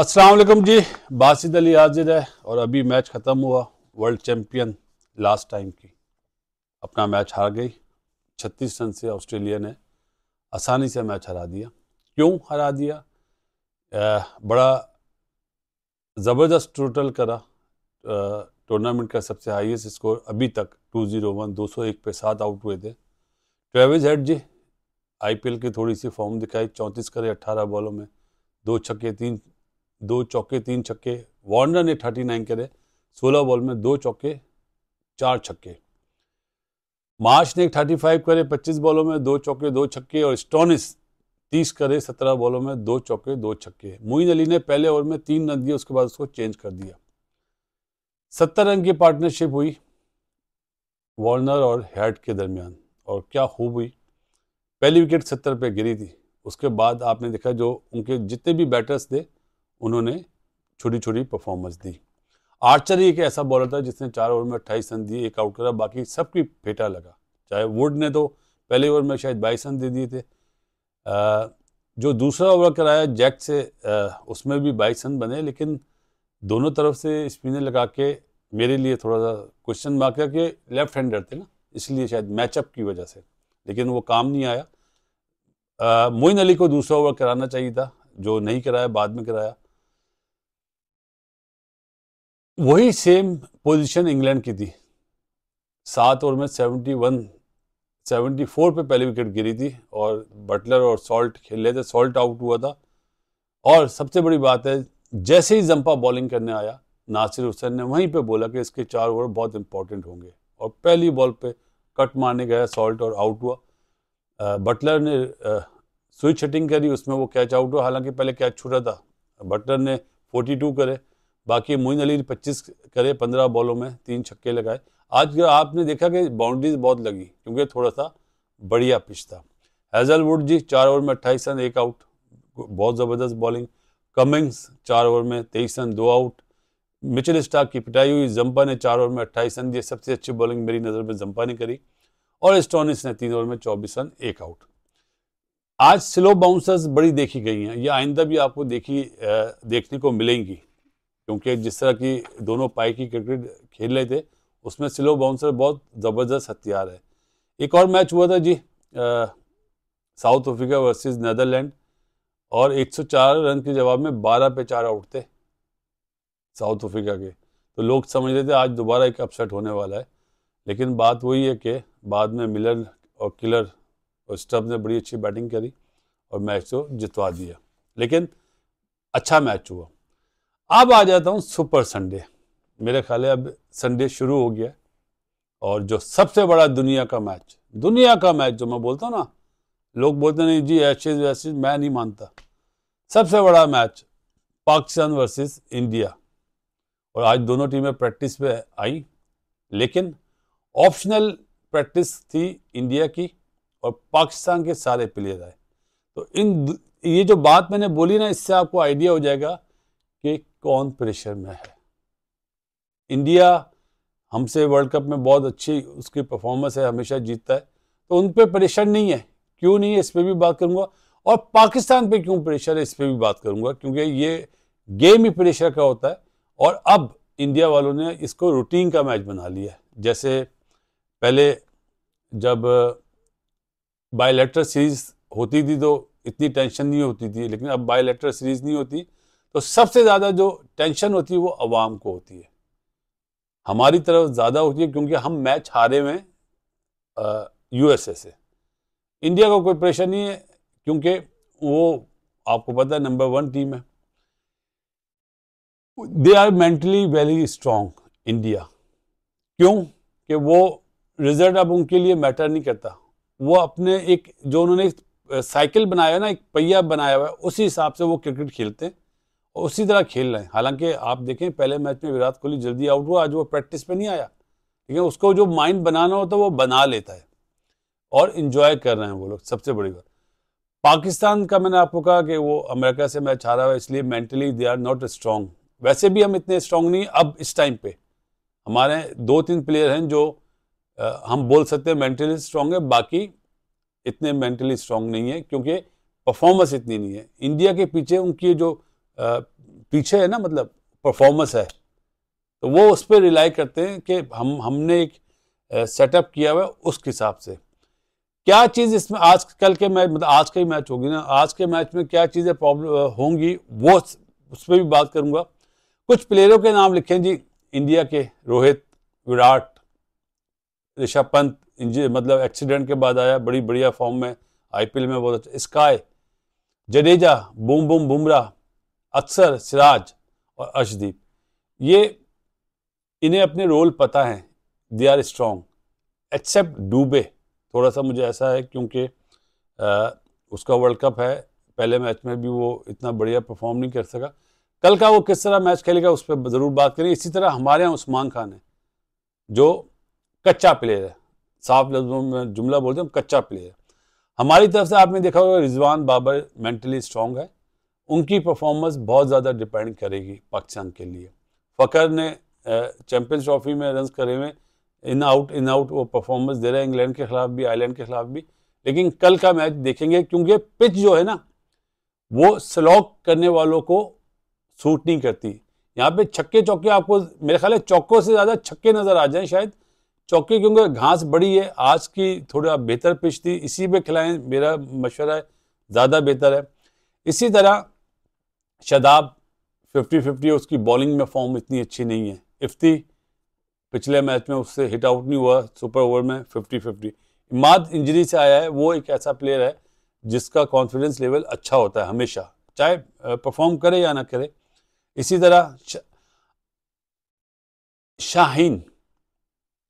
असलकम जी बासिद अली हाजिर है और अभी मैच ख़त्म हुआ वर्ल्ड चैम्पियन लास्ट टाइम की अपना मैच हार गई छत्तीस रन से ऑस्ट्रेलिया ने आसानी से मैच हरा दिया क्यों हरा दिया आ, बड़ा ज़बरदस्त टोटल करा टूर्नामेंट का सबसे हाईएस्ट स्कोर अभी तक 201 201 पे सात आउट हुए थे ट्रेविस हेड जी आईपीएल की थोड़ी सी फॉर्म दिखाई चौंतीस करे अट्ठारह बॉलों में दो छक्के तीन दो चौके तीन छक्के वार्नर ने थर्टी नाइन करे सोलह बॉल में दो चौके चार छक्के मार्च ने थर्टी फाइव करे पच्चीस बॉलों में दो चौके दो छक्के और स्टोनिस तीस करे सत्रह बॉलों में दो चौके दो छक्के मोइन अली ने पहले ओवर में तीन रन दिए उसके बाद उसको चेंज कर दिया सत्तर रन की पार्टनरशिप हुई वार्नर और हेड के दरमियान और क्या खूब हुई पहली विकेट सत्तर पे गिरी थी उसके बाद आपने देखा जो उनके जितने भी बैटर्स थे उन्होंने छोटी छोटी परफॉर्मेंस दी आर्चर एक ऐसा बॉलर था जिसने चार ओवर में अट्ठाईस रन दिए एक आउट करा बाकी सबकी फेटा लगा चाहे वुड ने तो पहले ओवर में शायद बाईस रन दे दिए थे जो दूसरा ओवर कराया जैक से उसमें भी बाईस रन बने लेकिन दोनों तरफ से स्पिनर लगा के मेरे लिए थोड़ा सा क्वेश्चन मार्क था कि लेफ्ट हैंडर थे ना इसलिए शायद मैचअप की वजह से लेकिन वो काम नहीं आया मोइन अली को दूसरा ओवर कराना चाहिए था जो नहीं कराया बाद में कराया वही सेम पोजीशन इंग्लैंड की थी सात ओवर में सेवेंटी वन सेवेंटी फोर पर पहले विकेट गिरी थी और बटलर और सॉल्ट खेल रहे थे सॉल्ट आउट हुआ था और सबसे बड़ी बात है जैसे ही जंपा बॉलिंग करने आया नासिर हुसैन ने वहीं पे बोला कि इसके चार ओवर बहुत इंपॉर्टेंट होंगे और पहली बॉल पे कट मारने गया सॉल्ट और आउट हुआ बटलर ने स्विच हटिंग करी उसमें वो कैच आउट हुआ हालांकि पहले कैच छूटा था बटलर ने 42 करे बाकी मोइन अली पच्चीस करे पंद्रह बॉलों में तीन छक्के लगाए आज आपने देखा कि बाउंड्रीज बहुत लगी क्योंकि थोड़ा सा बढ़िया पिच था हेजलवुड जी चार ओवर में अट्ठाईस रन एक आउट बहुत ज़बरदस्त बॉलिंग कमिंग्स चार ओवर में तेईस रन दो आउट मिचल स्टाक की पिटाई हुई जंपा ने चार ओवर में अट्ठाईस रन दिए सबसे अच्छी बॉलिंग मेरी नज़र में जंपा ने करी और स्टोनिस ने तीन ओवर में चौबीस रन एक आउट आज स्लो बाउंसर्स बड़ी देखी गई हैं यह आइंदा भी आपको देखी देखने को मिलेंगी क्योंकि जिस तरह की दोनों पाई की क्रिकेट खेल रहे थे उसमें स्लो बाउंसर बहुत ज़बरदस्त हथियार है एक और मैच हुआ था जी साउथ अफ्रीका वर्सेस नदरलैंड और 104 रन के जवाब में 12 पे चार आउट थे साउथ अफ्रीका के तो लोग समझ रहे थे आज दोबारा एक अपसेट होने वाला है लेकिन बात वही है कि बाद में मिलर और किलर और स्टब ने बड़ी अच्छी बैटिंग करी और मैच को जितवा दिया लेकिन अच्छा मैच हुआ अब आ जाता हूँ सुपर संडे मेरे ख्याल है अब संडे शुरू हो गया और जो सबसे बड़ा दुनिया का मैच दुनिया का मैच जो मैं बोलता हूँ ना लोग बोलते नहीं जी एशेज वैसेज मैं नहीं मानता सबसे बड़ा मैच पाकिस्तान वर्सेस इंडिया और आज दोनों टीमें प्रैक्टिस पे आई लेकिन ऑप्शनल प्रैक्टिस थी इंडिया की और पाकिस्तान के सारे प्लेयर आए तो इन ये जो बात मैंने बोली ना इससे आपको आइडिया हो जाएगा कौन प्रेशर में है इंडिया हमसे वर्ल्ड कप में बहुत अच्छी उसकी परफॉर्मेंस है हमेशा जीतता है तो उन पर प्रेशर नहीं है क्यों नहीं है इस पर भी बात करूंगा और पाकिस्तान पे क्यों प्रेशर है इस पर भी बात करूंगा क्योंकि ये गेम ही प्रेशर का होता है और अब इंडिया वालों ने इसको रूटीन का मैच बना लिया है जैसे पहले जब बायोलेटर सीरीज होती थी तो इतनी टेंशन नहीं होती थी लेकिन अब बायोलेटर सीरीज नहीं होती तो सबसे ज़्यादा जो टेंशन होती है वो अवाम को होती है हमारी तरफ ज़्यादा होती है क्योंकि हम मैच हारे हुए हैं यूएसए से इंडिया का कोई प्रेशर नहीं है क्योंकि वो आपको पता है नंबर वन टीम है they are mentally very strong India क्यों कि वो रिजल्ट अब उनके लिए मैटर नहीं करता वो अपने एक जो उन्होंने साइकिल बनाया ना एक पहिया बनाया हुआ है उसी हिसाब से वो क्रिकेट खेलते हैं और उसी तरह खेल रहे हैं हालांकि आप देखें पहले मैच में विराट कोहली जल्दी आउट हुआ आज वो प्रैक्टिस पे नहीं आया लेकिन उसको जो माइंड बनाना होता है वो बना लेता है और इन्जॉय कर रहे हैं वो लोग सबसे बड़ी बात पाकिस्तान का मैंने आपको कहा कि वो अमेरिका से मैच हारा हुआ इसलिए mentally they are not strong वैसे भी हम इतने स्ट्रांग नहीं अब इस टाइम पे हमारे दो तीन प्लेयर हैं जो आ, हम बोल सकते हैं मेंटली स्ट्रांग है बाकी इतने मेंटली स्ट्रांग नहीं है क्योंकि परफॉर्मेंस इतनी नहीं है इंडिया के पीछे उनकी जो पीछे है ना मतलब परफॉर्मेंस है तो वो उस पर रिलाई करते हैं कि हम हमने एक सेटअप किया हुआ है उसके हिसाब से क्या चीज़ इसमें आज कल के मैच मतलब आज का ही मैच होगी ना आज के मैच में क्या चीज़ें प्रॉब्लम होंगी वो उस पर भी बात करूँगा कुछ प्लेयरों के नाम लिखें जी इंडिया के रोहित विराट ऋषभ पंत मतलब एक्सीडेंट के बाद आया बड़ी बढ़िया फॉर्म में आईपीएल में बहुत अच्छा Sky Jadeja boom boom Bumrah Axar Siraj और अर्शदीप ये इन्हें अपने रोल पता हैं दे आर स्ट्रॉन्ग एक्सेप्ट डूबे थोड़ा सा मुझे ऐसा है क्योंकि उसका वर्ल्ड कप है पहले मैच में भी वो इतना बढ़िया परफॉर्म नहीं कर सका कल का वो किस तरह मैच खेलेगा उस पर ज़रूर बात करें इसी तरह हमारे यहाँ उस्मान खान है जो कच्चा प्लेयर है साफ लफ्जों में जुमला बोलते हैं कच्चा प्लेयर हमारी तरफ से आपने देखा होगा रिजवान बाबर मेंटली स्ट्रांग है उनकी परफॉर्मेंस बहुत ज़्यादा डिपेंड करेगी पाकिस्तान के लिए फ़कर ने चैम्पियंस ट्रॉफी में रन करे हुए इन आउट इन आउट वो परफॉर्मेंस दे रहे हैं इंग्लैंड के खिलाफ भी आयरलैंड के खिलाफ भी लेकिन कल का मैच देखेंगे क्योंकि पिच जो है ना वो स्लॉक करने वालों को सूट नहीं करती यहाँ पे छक्के चौके आपको मेरे ख्याल है चौकों से ज़्यादा छक्के नज़र आ जाएं शायद चौके क्योंकि घास बड़ी है आज की थोड़ा बेहतर पिच थी इसी पे खिलाएं मेरा मशवरा है ज़्यादा बेहतर है इसी तरह शदाब फिफ्टी फिफ्टी उसकी बॉलिंग में फॉर्म इतनी अच्छी नहीं है इफ्ती पिछले मैच में उससे हिट आउट नहीं हुआ सुपर ओवर में फिफ्टी फिफ्टी इमाद इंजरी से आया है वो एक ऐसा प्लेयर है जिसका कॉन्फिडेंस लेवल अच्छा होता है हमेशा चाहे परफॉर्म करे या ना करे इसी तरह शाहीन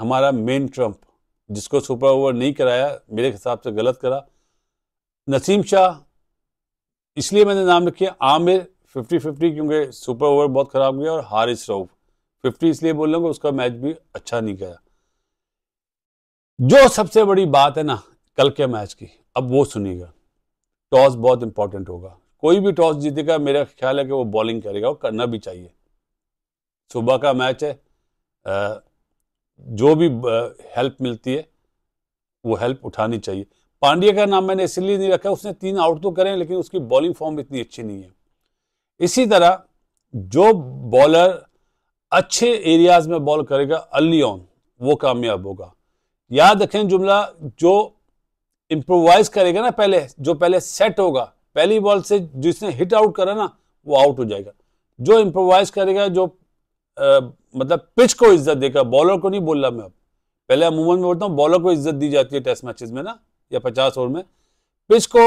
हमारा मेन ट्रम्प जिसको सुपर ओवर नहीं कराया मेरे हिसाब से गलत करा नसीम शाह इसलिए मैंने नाम लिखे आमिर फिफ्टी फिफ्टी क्योंकि सुपर ओवर बहुत ख़राब गया और हारिस रऊफ फिफ्टी इसलिए बोल रहा उसका मैच भी अच्छा नहीं गया जो सबसे बड़ी बात है ना कल के मैच की अब वो सुनिएगा टॉस बहुत इंपॉर्टेंट होगा कोई भी टॉस जीतेगा मेरा ख्याल है कि वो बॉलिंग करेगा और करना भी चाहिए सुबह का मैच है जो भी हेल्प मिलती है वो हेल्प उठानी चाहिए पांड्या का नाम मैंने इसलिए नहीं रखा उसने तीन आउट तो करें लेकिन उसकी बॉलिंग फॉर्म इतनी अच्छी नहीं है इसी तरह जो बॉलर अच्छे एरियाज में बॉल करेगा अर्ली ऑन वो कामयाब होगा याद रखें जुमला जो इम्प्रोवाइज करेगा ना पहले जो पहले सेट होगा पहली बॉल से जिसने हिट आउट करा ना वो आउट हो जाएगा जो इम्प्रोवाइज करेगा जो आ, मतलब पिच को इज्जत देगा बॉलर को नहीं बोल रहा मैं अब पहले अमूमन में बोलता हूँ बॉलर को इज्जत दी जाती है टेस्ट मैचेस में ना या पचास ओवर में पिच को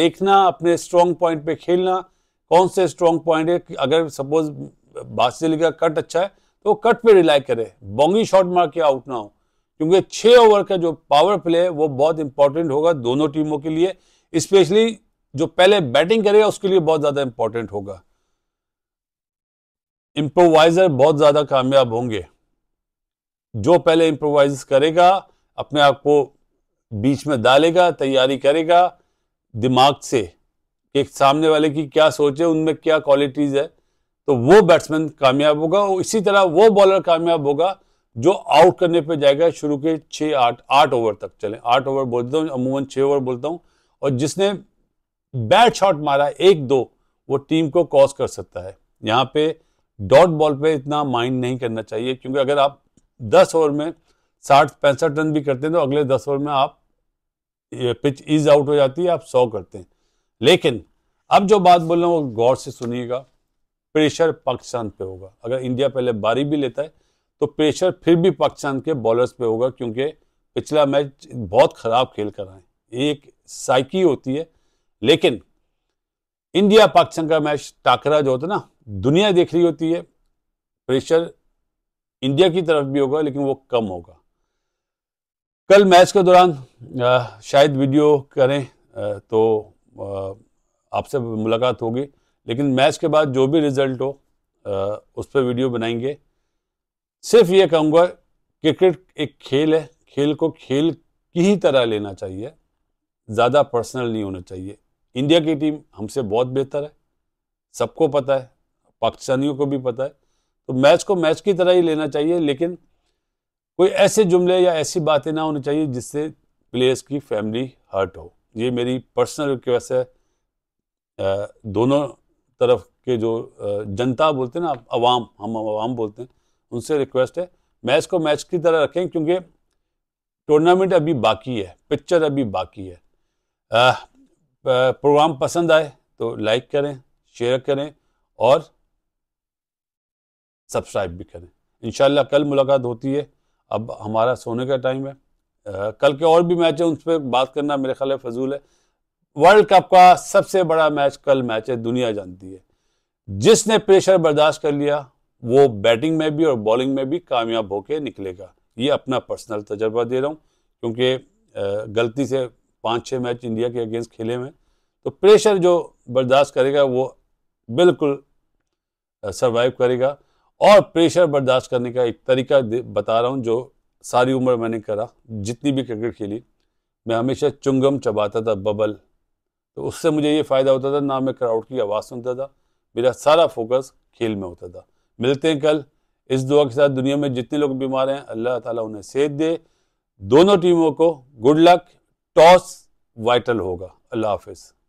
देखना अपने स्ट्रॉन्ग पॉइंट पे खेलना कौन से स्ट्रॉन्ग पॉइंट है अगर सपोज बादशाह का कट अच्छा है तो वो कट पे रिलाई करे बोंगी शॉट मार के आउट ना हो क्योंकि छः ओवर का जो पावर प्ले है वो बहुत इंपॉर्टेंट होगा दोनों टीमों के लिए स्पेशली जो पहले बैटिंग करेगा उसके लिए बहुत ज़्यादा इंपॉर्टेंट होगा इम्प्रोवाइज़र बहुत ज़्यादा कामयाब होंगे जो पहले इम्प्रोवाइज करेगा अपने आप को बीच में डालेगा तैयारी करेगा दिमाग से कि सामने वाले की क्या सोच है उनमें क्या क्वालिटीज़ है तो वो बैट्समैन कामयाब होगा और इसी तरह वो बॉलर कामयाब होगा जो आउट करने पे जाएगा शुरू के छः आठ आठ ओवर तक चले आठ ओवर बोलता हूँ अमूमन छः ओवर बोलता हूँ और जिसने बैट शॉट मारा एक दो वो टीम को कॉज कर सकता है यहाँ पे डॉट बॉल पे इतना माइंड नहीं करना चाहिए क्योंकि अगर आप 10 ओवर में साठ पैंसठ रन भी करते हैं तो अगले 10 ओवर में आप पिच इज आउट हो जाती है आप सौ करते हैं लेकिन अब जो बात बोल रहा हूँ गौर से सुनिएगा प्रेशर पाकिस्तान पे होगा अगर इंडिया पहले बारी भी लेता है तो प्रेशर फिर भी पाकिस्तान के बॉलर्स पे होगा क्योंकि पिछला मैच बहुत ख़राब खेल कर आए एक साइकी होती है लेकिन इंडिया पाकिस्तान का मैच टाकरा जो होता है ना दुनिया देख रही होती है प्रेशर इंडिया की तरफ भी होगा लेकिन वो कम होगा कल मैच के दौरान शायद वीडियो करें तो आपसे मुलाकात होगी लेकिन मैच के बाद जो भी रिज़ल्ट हो उस पर वीडियो बनाएंगे सिर्फ ये कहूँगा क्रिकेट एक खेल है खेल को खेल की ही तरह लेना चाहिए ज़्यादा पर्सनल नहीं होना चाहिए इंडिया की टीम हमसे बहुत बेहतर है सबको पता है पाकिस्तानियों को भी पता है तो मैच को मैच की तरह ही लेना चाहिए लेकिन कोई ऐसे जुमले या ऐसी बातें ना होनी चाहिए जिससे प्लेयर्स की फैमिली हर्ट हो ये मेरी पर्सनल रिक्वेस्ट है दोनों तरफ के जो जनता बोलते हैं ना अवाम हम आवाम बोलते हैं उनसे रिक्वेस्ट है मैच को मैच की तरह रखें क्योंकि टूर्नामेंट अभी बाकी है पिक्चर अभी बाकी है प्रोग्राम पसंद आए तो लाइक करें शेयर करें और सब्सक्राइब भी करें इन कल मुलाकात होती है अब हमारा सोने का टाइम है आ, कल के और भी मैच है उस पर बात करना मेरे ख्याल फजूल है वर्ल्ड कप का सबसे बड़ा मैच कल मैच है दुनिया जानती है जिसने प्रेशर बर्दाश्त कर लिया वो बैटिंग में भी और बॉलिंग में भी कामयाब होके निकलेगा ये अपना पर्सनल तजर्बा दे रहा हूँ क्योंकि गलती से पाँच छः मैच इंडिया के अगेंस्ट खेले में तो प्रेशर जो बर्दाश्त करेगा वो बिल्कुल सर्वाइव करेगा और प्रेशर बर्दाश्त करने का एक तरीका बता रहा हूँ जो सारी उम्र मैंने करा जितनी भी क्रिकेट खेली मैं हमेशा चुंगम चबाता था बबल तो उससे मुझे ये फ़ायदा होता था ना मैं क्राउड की आवाज़ सुनता था मेरा सारा फोकस खेल में होता था मिलते हैं कल इस दुआ के साथ दुनिया में जितने लोग बीमार हैं अल्लाह ताला उन्हें सेहत दे दोनों टीमों को गुड लक टॉस वाइटल होगा अल्लाह हाफिज़